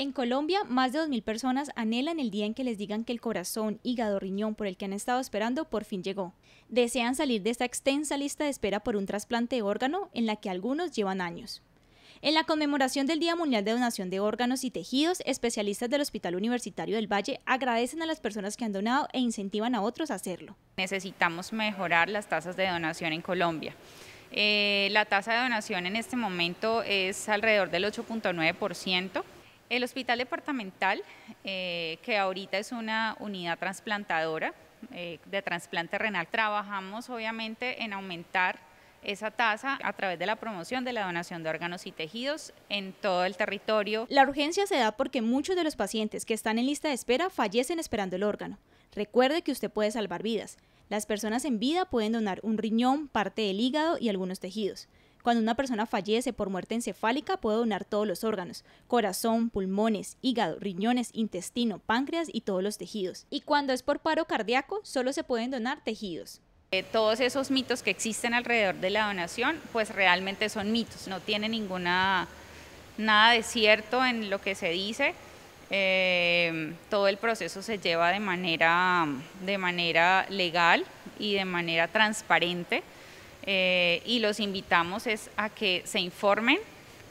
En Colombia, más de 2.000 personas anhelan el día en que les digan que el corazón, hígado, riñón por el que han estado esperando por fin llegó. Desean salir de esta extensa lista de espera por un trasplante de órgano en la que algunos llevan años. En la conmemoración del Día Mundial de Donación de Órganos y Tejidos, especialistas del Hospital Universitario del Valle agradecen a las personas que han donado e incentivan a otros a hacerlo. Necesitamos mejorar las tasas de donación en Colombia. Eh, la tasa de donación en este momento es alrededor del 8.9%. El hospital departamental, eh, que ahorita es una unidad trasplantadora eh, de trasplante renal, trabajamos obviamente en aumentar esa tasa a través de la promoción de la donación de órganos y tejidos en todo el territorio. La urgencia se da porque muchos de los pacientes que están en lista de espera fallecen esperando el órgano. Recuerde que usted puede salvar vidas. Las personas en vida pueden donar un riñón, parte del hígado y algunos tejidos. Cuando una persona fallece por muerte encefálica, puede donar todos los órganos, corazón, pulmones, hígado, riñones, intestino, páncreas y todos los tejidos. Y cuando es por paro cardíaco, solo se pueden donar tejidos. Eh, todos esos mitos que existen alrededor de la donación, pues realmente son mitos, no tiene ninguna nada de cierto en lo que se dice. Eh, todo el proceso se lleva de manera, de manera legal y de manera transparente. Eh, y los invitamos es a que se informen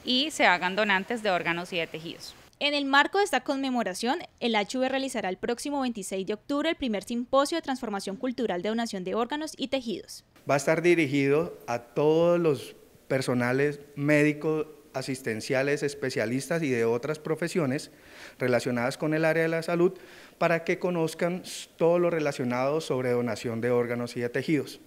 y se hagan donantes de órganos y de tejidos. En el marco de esta conmemoración, el HV realizará el próximo 26 de octubre el primer simposio de transformación cultural de donación de órganos y tejidos. Va a estar dirigido a todos los personales médicos, asistenciales, especialistas y de otras profesiones relacionadas con el área de la salud para que conozcan todo lo relacionado sobre donación de órganos y de tejidos.